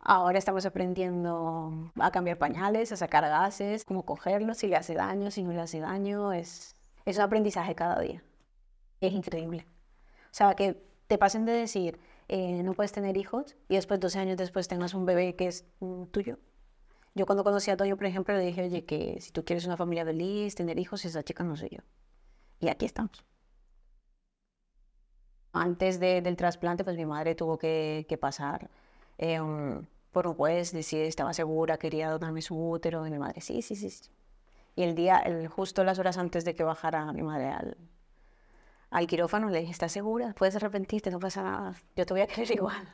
Ahora estamos aprendiendo a cambiar pañales, a sacar gases, cómo cogerlos, si le hace daño, si no le hace daño. Es, un aprendizaje cada día. Es increíble. O sea, que te pasen de decir, eh, no puedes tener hijos y después, 12 años después, tengas un bebé que es mm, tuyo. Yo cuando conocí a Toyo por ejemplo, le dije, oye, que si tú quieres una familia feliz, tener hijos, esa chica no soy yo. Y aquí estamos antes del trasplante, pues mi madre tuvo que, pasar em, por un juez, de si estaba segura, quería donarme su útero, y mi madre, sí, sí, sí. Y el día, el, justo las horas antes de que bajara mi madre al, quirófano, le dije, ¿estás segura? Puedes arrepentirte, no pasa nada, yo te voy a querer igual.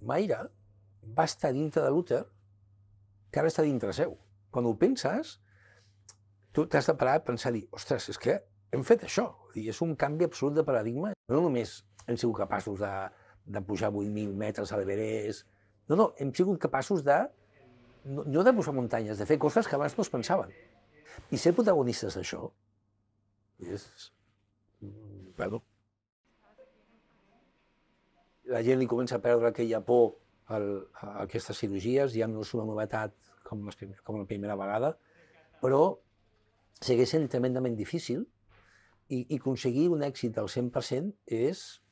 Mayra va estar de l'úter que ahora está dintre seu. Cuando tú penses, tu t'has de parar a pensar y, es Es que hem fet això. I és un canvi absolut de paradigma. No només hem sigut capaços de, de pujar 8.000 metres a l'Everest, no, no, hem sigut capaços de, no, no de posar muntanyes, de fer coses que abans no es pensaven. I ser protagonistes d'això és... Bueno. La gent li comença a perdre aquella por al, a aquestes cirurgies, ja no és una novetat com, les, com la primera vegada, però segueix sent tremendament difícil y conseguir un éxito al 100% es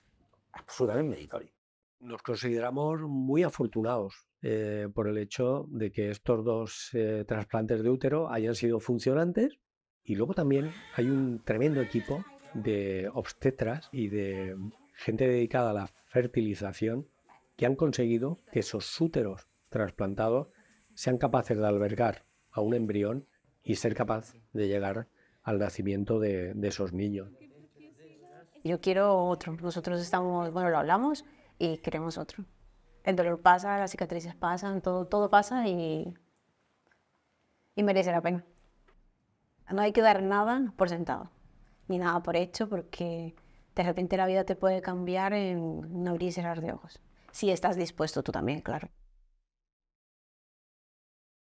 absolutamente meritorio. Nos consideramos muy afortunados eh, por el hecho de que estos dos eh, trasplantes de útero hayan sido funcionantes y luego también hay un tremendo equipo de obstetras y de gente dedicada a la fertilización que han conseguido que esos úteros trasplantados sean capaces de albergar a un embrión y ser capaz de llegar al nacimiento de, esos niños. Yo quiero otro. Nosotros estamos, bueno, lo hablamos y queremos otro. El dolor pasa, las cicatrices pasan, todo, todo pasa y, y merece la pena. No hay que dar nada por sentado, ni nada por hecho, porque de repente la vida te puede cambiar en no abrir y cerrar de ojos. Si estás dispuesto tú también, claro.